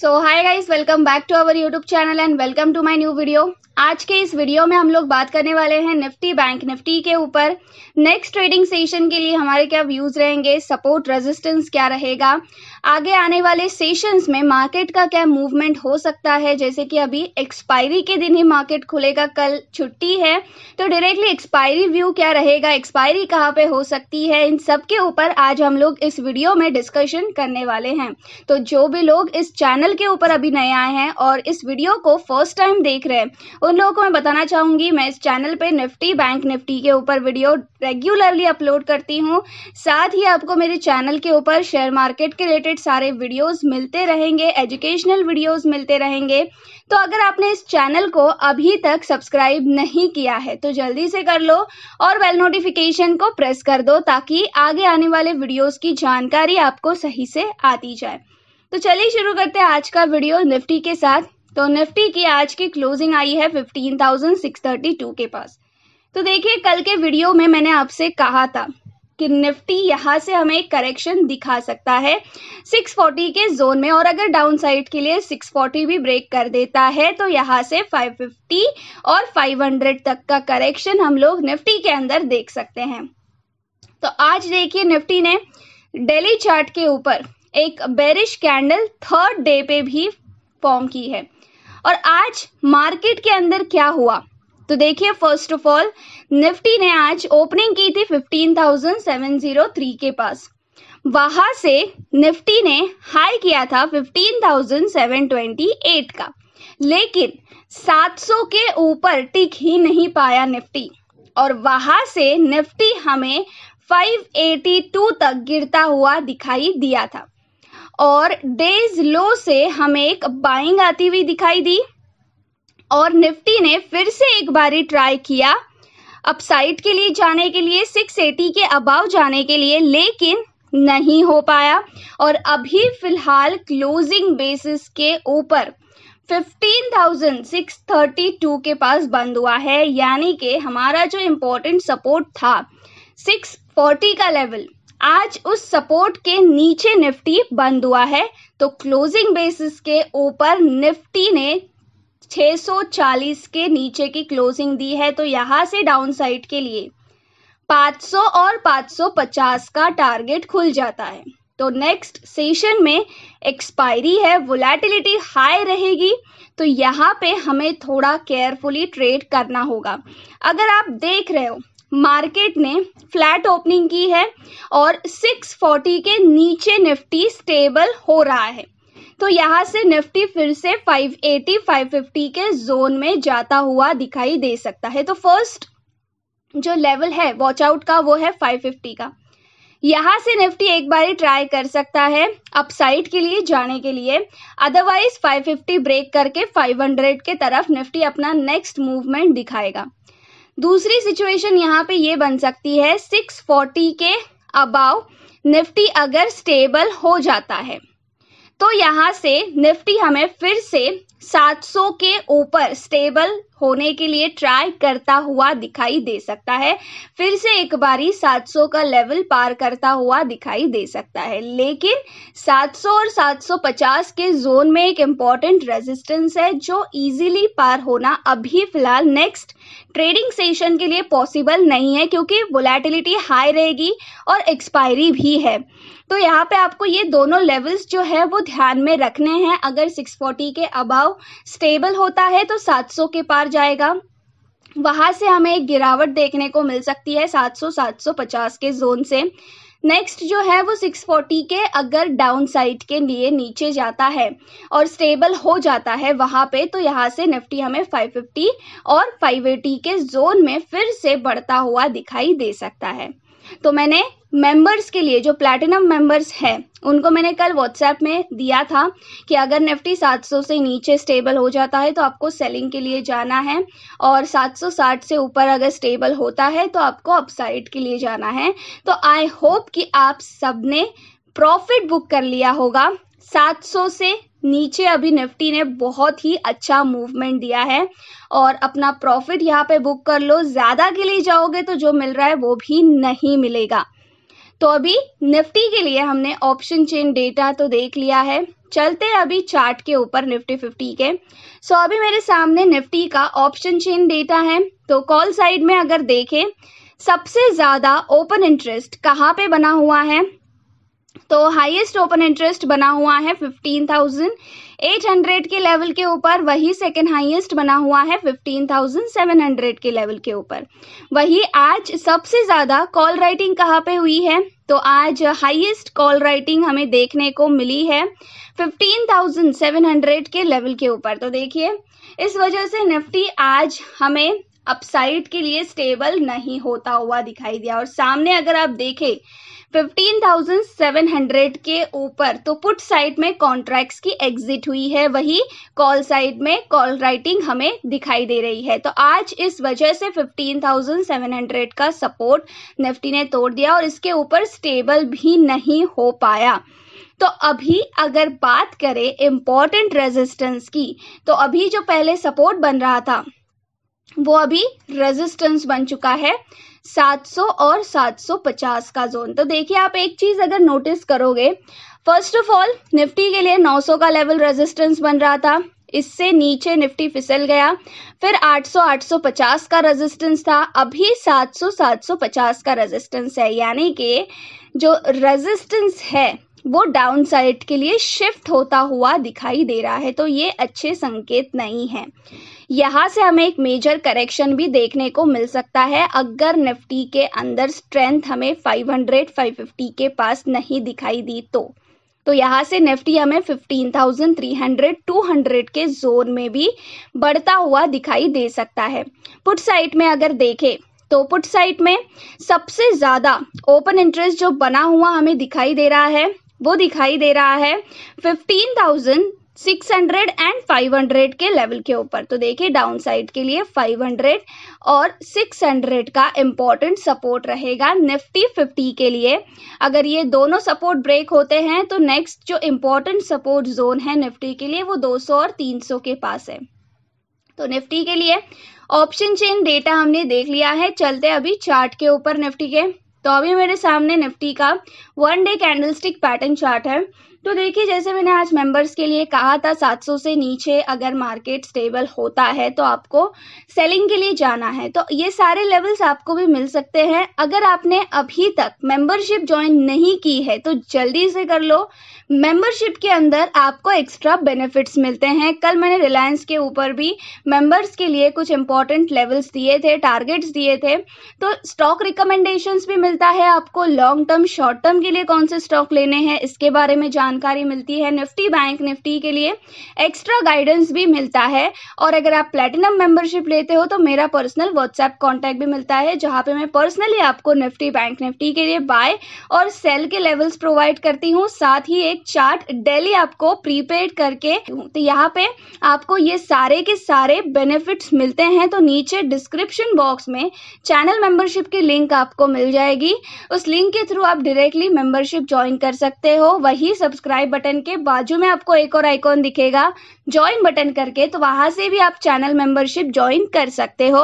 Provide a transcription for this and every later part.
So hi guys, welcome back to our YouTube channel and welcome to my new video. आज के इस video में हम लोग बात करने वाले हैं निफ्टी बैंक निफ्टी के ऊपर नेक्स्ट ट्रेडिंग सेशन के लिए हमारे क्या व्यूज रहेंगे सपोर्ट रेजिस्टेंस क्या रहेगा आगे आने वाले सेशंस में मार्केट का क्या मूवमेंट हो सकता है जैसे कि अभी एक्सपायरी के दिन ही मार्केट खुलेगा कल छुट्टी है तो डायरेक्टली एक्सपायरी व्यू क्या रहेगा एक्सपायरी कहाँ पे हो सकती है इन सब के ऊपर आज हम लोग इस वीडियो में डिस्कशन करने वाले हैं तो जो भी लोग इस चैनल के ऊपर अभी नए आए हैं और इस वीडियो को फर्स्ट टाइम देख रहे हैं उन लोगों को मैं बताना चाहूंगी मैं इस चैनल पे निफ्टी बैंक निफ्टी के ऊपर वीडियो रेगुलरली अपलोड करती हूँ साथ ही आपको मेरे चैनल के ऊपर शेयर मार्केट के रिलेटेड सारे वीडियोस मिलते रहेंगे एजुकेशनल वीडियोस मिलते रहेंगे तो अगर आपने इस चैनल को अभी तक सब्सक्राइब नहीं किया है तो जल्दी से कर लो और बेल नोटिफिकेशन को प्रेस कर दो ताकि आगे आने वाले वीडियोज की जानकारी आपको सही से आती जाए तो चलिए शुरू करते हैं आज का वीडियो निफ्टी के साथ तो निफ्टी की आज की क्लोजिंग आई है 15,632 के पास तो देखिए कल के वीडियो में मैंने आपसे कहा था कि निफ्टी यहाँ से हमें करेक्शन दिखा सकता है 640 के जोन में और अगर डाउन साइड के लिए 640 भी ब्रेक कर देता है तो यहाँ से 550 और 500 तक का करेक्शन हम लोग निफ्टी के अंदर देख सकते हैं तो आज देखिए निफ्टी ने डेली चार्ट के ऊपर एक बेरिश कैंडल थर्ड डे पे भी फॉर्म की है और आज मार्केट के अंदर क्या हुआ तो देखिए फर्स्ट ऑफ ऑल निफ्टी ने आज ओपनिंग की थी 15,703 के पास वहां से निफ्टी ने हाई किया था 15,728 का लेकिन 700 के ऊपर टिक ही नहीं पाया निफ्टी और वहां से निफ्टी हमें 582 तक गिरता हुआ दिखाई दिया था और डेज लो से हमें एक बाइंग आती हुई दिखाई दी और निफ्टी ने फिर से एक बारी ट्राई किया अपसाइड के लिए जाने के लिए 680 के अबाव जाने के लिए लेकिन नहीं हो पाया और अभी फिलहाल क्लोजिंग बेसिस के ऊपर 15,632 के पास बंद हुआ है यानी कि हमारा जो इम्पोर्टेंट सपोर्ट था 640 का लेवल आज उस सपोर्ट के नीचे निफ्टी बंद हुआ है तो क्लोजिंग बेसिस के ऊपर निफ्टी ने 640 के नीचे की क्लोजिंग दी है तो यहां से डाउनसाइड के लिए 500 और 550 का टारगेट खुल जाता है तो नेक्स्ट सेशन में एक्सपायरी है वोलेटिलिटी हाई रहेगी तो यहाँ पे हमें थोड़ा केयरफुली ट्रेड करना होगा अगर आप देख रहे हो मार्केट ने फ्लैट ओपनिंग की है और 640 के नीचे निफ्टी स्टेबल हो रहा है तो यहाँ से निफ्टी फिर से 580 550 के जोन में जाता हुआ दिखाई दे सकता है तो फर्स्ट जो लेवल है वॉच आउट का वो है 550 का यहाँ से निफ्टी एक बार ट्राई कर सकता है अपसाइड के लिए जाने के लिए अदरवाइज 550 ब्रेक करके 500 के तरफ निफ्टी अपना नेक्स्ट मूवमेंट दिखाएगा दूसरी सिचुएशन यहाँ पे ये बन सकती है 640 के अबाव निफ्टी अगर स्टेबल हो जाता है तो यहाँ से निफ्टी हमें फिर से 700 के ऊपर स्टेबल होने के लिए ट्राई करता हुआ दिखाई दे सकता है फिर से एक बारी 700 का लेवल पार करता हुआ दिखाई दे सकता है लेकिन 700 और 750 के जोन में एक इम्पॉर्टेंट रेजिस्टेंस है जो इजीली पार होना अभी फिलहाल नेक्स्ट ट्रेडिंग सेशन के लिए पॉसिबल नहीं है क्योंकि वोलेटिलिटी हाई रहेगी और एक्सपायरी भी है तो यहाँ पे आपको ये दोनों लेवल्स जो है वो ध्यान में रखने हैं अगर 640 के अबाव स्टेबल होता है तो 700 के पार जाएगा वहां से हमें एक गिरावट देखने को मिल सकती है 700 750 के जोन से नेक्स्ट जो है वो 640 के अगर डाउन साइड के लिए नीचे जाता है और स्टेबल हो जाता है वहां पे तो यहाँ से निफ्टी हमें 550 और 580 के जोन में फिर से बढ़ता हुआ दिखाई दे सकता है तो मैंने मेंबर्स के लिए जो प्लैटिनम मेंबर्स हैं उनको मैंने कल व्हाट्सएप में दिया था कि अगर निफ्टी 700 से नीचे स्टेबल हो जाता है तो आपको सेलिंग के लिए जाना है और 760 से ऊपर अगर स्टेबल होता है तो आपको अपसाइड के लिए जाना है तो आई होप कि आप सबने प्रॉफिट बुक कर लिया होगा 700 से नीचे अभी निफ्टी ने बहुत ही अच्छा मूवमेंट दिया है और अपना प्रॉफिट यहाँ पे बुक कर लो ज़्यादा के लिए जाओगे तो जो मिल रहा है वो भी नहीं मिलेगा तो अभी निफ्टी के लिए हमने ऑप्शन चेन डेटा तो देख लिया है चलते अभी चार्ट के ऊपर निफ्टी फिफ्टी के सो अभी मेरे सामने निफ्टी का ऑप्शन चेन डेटा है तो कॉल साइड में अगर देखें सबसे ज़्यादा ओपन इंटरेस्ट कहाँ पे बना हुआ है तो हाईएस्ट ओपन इंटरेस्ट बना हुआ है फिफ्टीन थाउजेंड एट हंड्रेड के लेवल के ऊपर वही सेकेंड हाईएस्ट बना हुआ है फिफ्टीन थाउजेंड सेवन हंड्रेड के लेवल के ऊपर वही आज सबसे ज़्यादा कॉल राइटिंग कहाँ पे हुई है तो आज हाईएस्ट कॉल राइटिंग हमें देखने को मिली है 15,700 के लेवल के ऊपर तो देखिए इस वजह से निफ्टी आज हमें अपसाइड के लिए स्टेबल नहीं होता हुआ दिखाई दिया और सामने अगर आप देखें 15,700 के ऊपर तो पुट साइड में कॉन्ट्रैक्ट्स की एग्जिट हुई है वही कॉल साइड में कॉल राइटिंग हमें दिखाई दे रही है तो आज इस वजह से 15,700 का सपोर्ट निफ्टी ने तोड़ दिया और इसके ऊपर स्टेबल भी नहीं हो पाया तो अभी अगर बात करें इम्पोर्टेंट रेजिस्टेंस की तो अभी जो पहले सपोर्ट बन रहा था वो अभी रेजिस्टेंस बन चुका है 700 और 750 का जोन तो देखिए आप एक चीज़ अगर नोटिस करोगे फर्स्ट ऑफ ऑल निफ्टी के लिए 900 का लेवल रेजिस्टेंस बन रहा था इससे नीचे निफ्टी फिसल गया फिर 800 850 का रेजिस्टेंस था अभी 700 750 का रेजिस्टेंस है यानी कि जो रेजिस्टेंस है वो डाउन साइड के लिए शिफ्ट होता हुआ दिखाई दे रहा है तो ये अच्छे संकेत नहीं है यहाँ से हमें एक मेजर करेक्शन भी देखने को मिल सकता है अगर निफ्टी के अंदर स्ट्रेंथ हमें 500 550 के पास नहीं दिखाई दी तो तो यहाँ से निफ्टी हमें 15,300 200 के जोन में भी बढ़ता हुआ दिखाई दे सकता है पुट साइट में अगर देखें तो पुट साइट में सबसे ज़्यादा ओपन इंटरेस्ट जो बना हुआ हमें दिखाई दे रहा है वो दिखाई दे रहा है 15,000 600 एंड 500 के लेवल के ऊपर तो देखिए डाउन साइड के लिए 500 और 600 का इम्पोर्टेंट सपोर्ट रहेगा निफ्टी 50 के लिए अगर ये दोनों सपोर्ट ब्रेक होते हैं तो नेक्स्ट जो इम्पोर्टेंट सपोर्ट जोन है निफ्टी के लिए वो 200 और 300 के पास है तो निफ्टी के लिए ऑप्शन चेन डेटा हमने देख लिया है चलते अभी चार्ट के ऊपर निफ्टी के तो अभी मेरे सामने निफ्टी का one day candlestick pattern chart है तो देखिए जैसे मैंने आज मेंबर्स के लिए कहा था 700 से नीचे अगर मार्केट स्टेबल होता है तो आपको सेलिंग के लिए जाना है तो ये सारे लेवल्स आपको भी मिल सकते हैं अगर आपने अभी तक मेंबरशिप ज्वाइन नहीं की है तो जल्दी से कर लो मेंबरशिप के अंदर आपको एक्स्ट्रा बेनिफिट्स मिलते हैं कल मैंने रिलायंस के ऊपर भी मेंबर्स के लिए कुछ इंपॉर्टेंट लेवल्स दिए थे टारगेट्स दिए थे तो स्टॉक रिकमेंडेशंस भी मिलता है आपको लॉन्ग टर्म शॉर्ट टर्म के लिए कौन से स्टॉक लेने हैं इसके बारे में जान जानकारी मिलती है निफ्टी बैंक निफ्टी के लिए एक्स्ट्रा गाइडेंस भी मिलता है और अगर आप प्लेटिनम मेंबरशिप लेते हो तो मेरा पर्सनल व्हाट्सएप कॉन्टैक्ट भी मिलता है जहाँ पे मैं पर्सनली आपको निफ्टी बैंक निफ्टी के लिए बाय और सेल के लेवल्स प्रोवाइड करती हूँ साथ ही एक चार्ट डेली आपको प्रीपेड करके तो यहाँ पे आपको ये सारे के सारे बेनिफिट्स मिलते हैं तो नीचे डिस्क्रिप्शन बॉक्स में चैनल मेंबरशिप की लिंक आपको मिल जाएगी उस लिंक के थ्रू आप डायरेक्टली मेंबरशिप ज्वाइन कर सकते हो वही सब्सक्राइब सब्सक्राइब बटन के बाजू में आपको एक और आइकॉन दिखेगा ज्वाइन बटन करके तो वहां से भी आप चैनल मेंबरशिप ज्वाइन कर सकते हो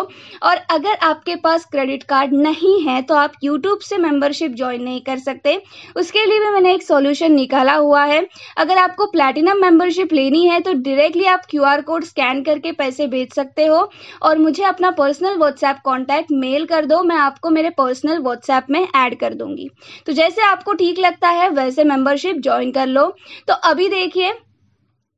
और अगर आपके पास क्रेडिट कार्ड नहीं है तो आप यूट्यूब से मेंबरशिप ज्वाइन नहीं कर सकते उसके लिए भी मैंने एक सॉल्यूशन निकाला हुआ है अगर आपको प्लेटिनम मेंबरशिप लेनी है तो डायरेक्टली आप क्यू कोड स्कैन करके पैसे भेज सकते हो और मुझे अपना पर्सनल व्हाट्सएप कॉन्टैक्ट मेल कर दो मैं आपको मेरे पर्सनल व्हाट्सएप में एड कर दूंगी तो जैसे आपको ठीक लगता है वैसे मेंबरशिप ज्वाइन कर कर लो तो अभी देखिए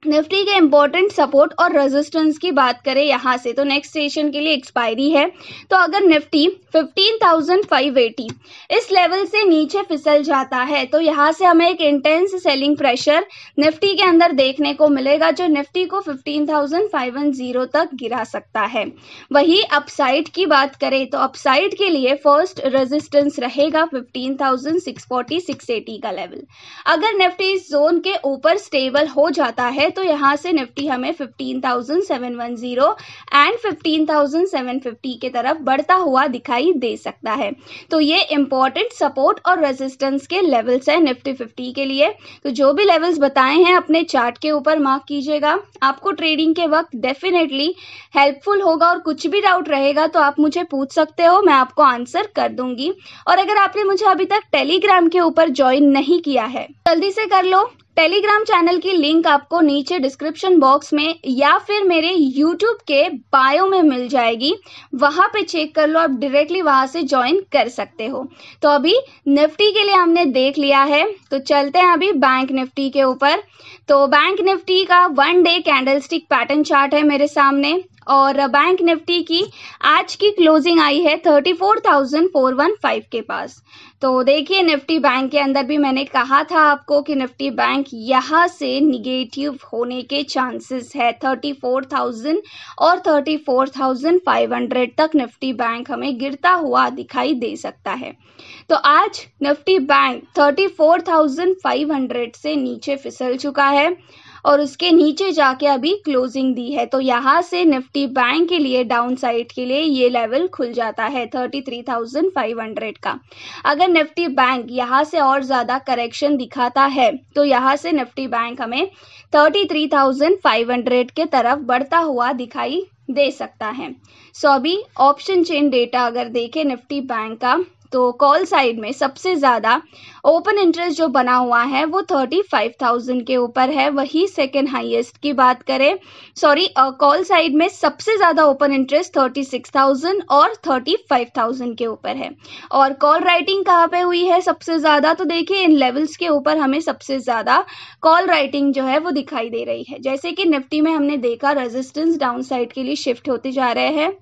निफ्टी के इम्पोर्टेंट सपोर्ट और रेजिस्टेंस की बात करें यहाँ से तो नेक्स्ट सेशन के लिए एक्सपायरी है तो अगर Nifty fifteen thousand five eighty इस लेवल से नीचे फिसल जाता है तो यहाँ से हमें एक इंटेंस सेलिंग प्रेशर निफ्टी के अंदर देखने को मिलेगा जो निफ्टी को fifteen thousand five one zero तक गिरा सकता है वही अपसाइड की बात करें तो अपसाइड के लिए फर्स्ट रेजिस्टेंस रहेगा fifteen thousand six forty six eighty का लेवल अगर निफ्टी इस जोन के ऊपर स्टेबल हो जाता है गए तो यहाँ से निफ्टी हमें 15,710 एंड 15,750 के तरफ बढ़ता हुआ दिखाई दे सकता है तो ये इम्पोर्टेंट सपोर्ट और रेजिस्टेंस के लेवल्स हैं निफ्टी फिफ्टी के लिए तो जो भी लेवल्स बताए हैं अपने चार्ट के ऊपर मार्क कीजिएगा आपको ट्रेडिंग के वक्त डेफिनेटली हेल्पफुल होगा और कुछ भी डाउट रहेगा तो आप मुझे पूछ सकते हो मैं आपको आंसर कर दूंगी और अगर आपने मुझे अभी तक टेलीग्राम के ऊपर ज्वाइन नहीं किया है जल्दी से कर लो टेलीग्राम चैनल की लिंक आपको नीचे डिस्क्रिप्शन बॉक्स में या फिर मेरे यूट्यूब के बायो में मिल जाएगी वहां पे चेक कर लो आप डायरेक्टली वहां से ज्वाइन कर सकते हो तो अभी निफ्टी के लिए हमने देख लिया है तो चलते हैं अभी बैंक निफ्टी के ऊपर तो बैंक निफ्टी का one day candlestick pattern chart है मेरे सामने और बैंक निफ्टी की आज की क्लोजिंग आई है thirty four thousand four one five के पास तो देखिए निफ्टी बैंक के अंदर भी मैंने कहा था आपको कि निफ्टी बैंक यहाँ से निगेटिव होने के चांसेस है थर्टी फोर थाउजेंड और thirty four thousand five hundred तक निफ्टी बैंक हमें गिरता हुआ दिखाई दे सकता है तो आज Nifty bank thirty four thousand five hundred से नीचे फिसल चुका है और उसके नीचे जाके अभी क्लोजिंग दी है तो यहाँ से निफ्टी बैंक के लिए डाउन साइड के लिए ये लेवल खुल जाता है 33,500 का अगर निफ्टी बैंक यहाँ से और ज़्यादा करेक्शन दिखाता है तो यहाँ से निफ्टी बैंक हमें 33,500 के तरफ बढ़ता हुआ दिखाई दे सकता है सो अभी ऑप्शन चेन डेटा अगर देखें निफ्टी बैंक का तो कॉल साइड में सबसे ज़्यादा ओपन इंटरेस्ट जो बना हुआ है वो थर्टी फाइव थाउजेंड के ऊपर है वही सेकेंड हाईएस्ट की बात करें सॉरी कॉल साइड में सबसे ज़्यादा open interest thirty six thousand और थर्टी फाइव थाउजेंड के ऊपर है और कॉल राइटिंग कहाँ पे हुई है सबसे ज़्यादा तो देखिए इन लेवल्स के ऊपर हमें सबसे ज़्यादा कॉल राइटिंग जो है वो दिखाई दे रही है जैसे कि निफ्टी में हमने देखा रेजिस्टेंस डाउन साइड के लिए शिफ्ट होते जा रहे हैं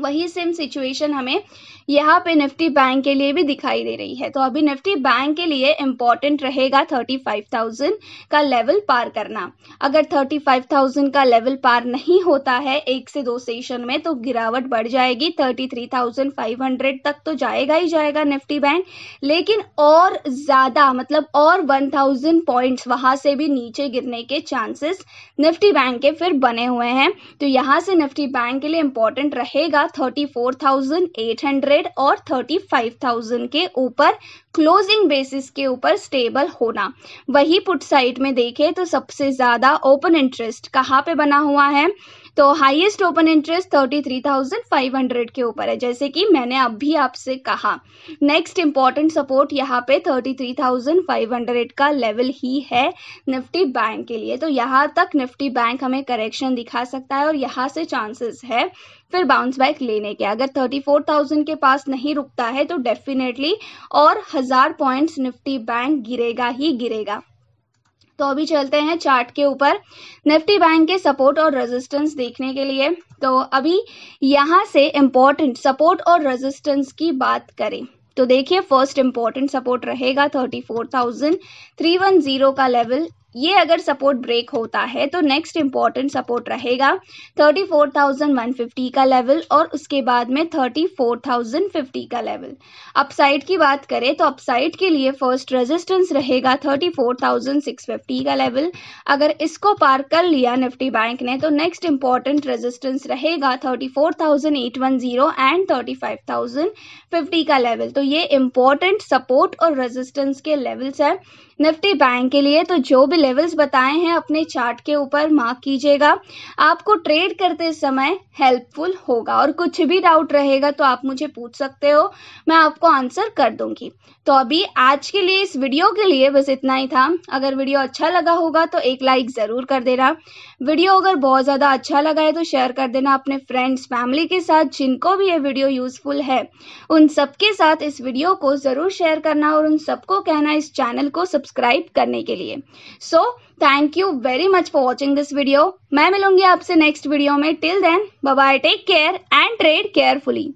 वही सेम सिचुएशन हमें यहाँ पे निफ्टी बैंक के लिए भी दिखाई दे रही है तो अभी निफ्टी बैंक के लिए इम्पॉर्टेंट रहेगा 35,000 का लेवल पार करना अगर 35,000 का लेवल पार नहीं होता है एक से दो सेशन में तो गिरावट बढ़ जाएगी 33,500 तक तो जाएगा ही जाएगा निफ्टी बैंक लेकिन और ज़्यादा मतलब और 1,000 पॉइंट्स वहाँ से भी नीचे गिरने के चांसेस निफ्टी बैंक के फिर बने हुए हैं तो यहाँ से निफ्टी बैंक के लिए इम्पॉर्टेंट रहेगा 34,800 और 35,000 के ऊपर क्लोजिंग बेसिस के ऊपर स्टेबल होना वही पुट साइड में देखें तो सबसे ज़्यादा ओपन इंटरेस्ट कहाँ पे बना हुआ है तो हाईएस्ट ओपन इंटरेस्ट 33,500 के ऊपर है जैसे कि मैंने अभी आपसे कहा नेक्स्ट इंपॉर्टेंट सपोर्ट यहाँ पे 33,500 का लेवल ही है निफ्टी बैंक के लिए तो यहाँ तक निफ्टी बैंक हमें करेक्शन दिखा सकता है और यहाँ से चांसेस है फिर बाउंस बैक लेने के अगर 34,000 के पास नहीं रुकता है तो डेफिनेटली और हज़ार पॉइंट्स निफ्टी बैंक गिरेगा ही गिरेगा तो अभी चलते हैं चार्ट के ऊपर निफ्टी बैंक के सपोर्ट और रेजिस्टेंस देखने के लिए तो अभी यहां से इम्पोर्टेंट सपोर्ट और रेजिस्टेंस की बात करें तो देखिए फर्स्ट इम्पॉर्टेंट सपोर्ट रहेगा 34,310 का लेवल ये अगर सपोर्ट ब्रेक होता है तो नेक्स्ट इंपॉर्टेंट सपोर्ट रहेगा 34,150 का लेवल और उसके बाद में 34,050 का लेवल अपसाइड की बात करें तो अपसाइड के लिए फर्स्ट रेजिस्टेंस रहेगा 34,650 का लेवल अगर इसको पार कर लिया निफ्टी बैंक ने तो नेक्स्ट इंपॉर्टेंट रेजिस्टेंस रहेगा 34,810 एंड 35,050 का लेवल तो ये इंपॉर्टेंट सपोर्ट और रेजिस्टेंस के लेवल्स है निफ्टी बैंक के लिए तो जो भी लेवल्स बताए हैं अपने चार्ट के ऊपर मार्क कीजिएगा आपको ट्रेड करते समय हेल्पफुल होगा और कुछ भी डाउट रहेगा तो आप मुझे पूछ सकते हो मैं आपको आंसर कर दूंगी तो अभी आज के लिए इस वीडियो के लिए बस इतना ही था अगर वीडियो अच्छा लगा होगा तो एक लाइक ज़रूर कर देना वीडियो अगर बहुत ज़्यादा अच्छा लगा है तो शेयर कर देना अपने फ्रेंड्स फैमिली के साथ जिनको भी ये वीडियो यूज़फुल है उन सबके साथ इस वीडियो को ज़रूर शेयर करना और उन सबको कहना इस चैनल को सब्सक्राइब सब्सक्राइब करने के लिए so thank you very much for watching this video मैं मिलूंगी आपसे नेक्स्ट वीडियो में till then bye take care and trade carefully